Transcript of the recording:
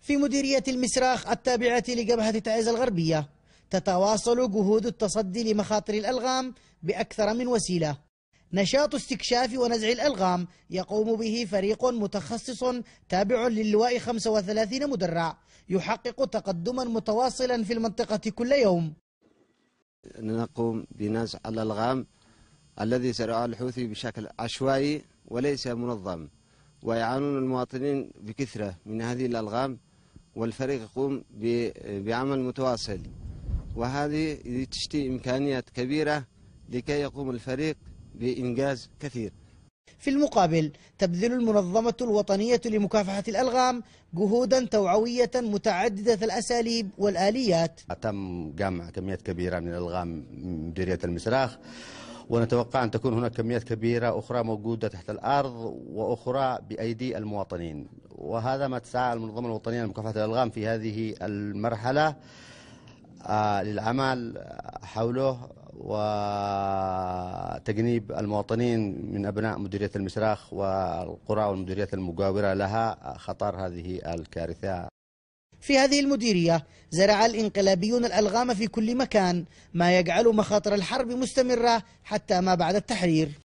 في مديرية المسراخ التابعة لجبهة تعز الغربية تتواصل جهود التصدي لمخاطر الألغام بأكثر من وسيلة نشاط استكشاف ونزع الألغام يقوم به فريق متخصص تابع للواء 35 مدرع يحقق تقدما متواصلا في المنطقة كل يوم نقوم بنزع الألغام الذي زرعه الحوثي بشكل عشوائي وليس منظم ويعانون المواطنين بكثرة من هذه الألغام والفريق يقوم بعمل متواصل وهذه تشتي إمكانيات كبيرة لكي يقوم الفريق بإنجاز كثير في المقابل تبذل المنظمة الوطنية لمكافحة الألغام جهودا توعوية متعددة الأساليب والآليات تم جمع كميات كبيرة من الألغام من مديرية المسراخ ونتوقع أن تكون هناك كميات كبيرة أخرى موجودة تحت الأرض وأخرى بأيدي المواطنين وهذا ما تسعى المنظمة الوطنية لمكافحة الألغام في هذه المرحلة آه، للعمل حوله وتجنيب المواطنين من أبناء مديرية المسراخ والقرى والمديريات المجاورة لها خطر هذه الكارثة في هذه المديرية زرع الانقلابيون الألغام في كل مكان ما يجعل مخاطر الحرب مستمرة حتى ما بعد التحرير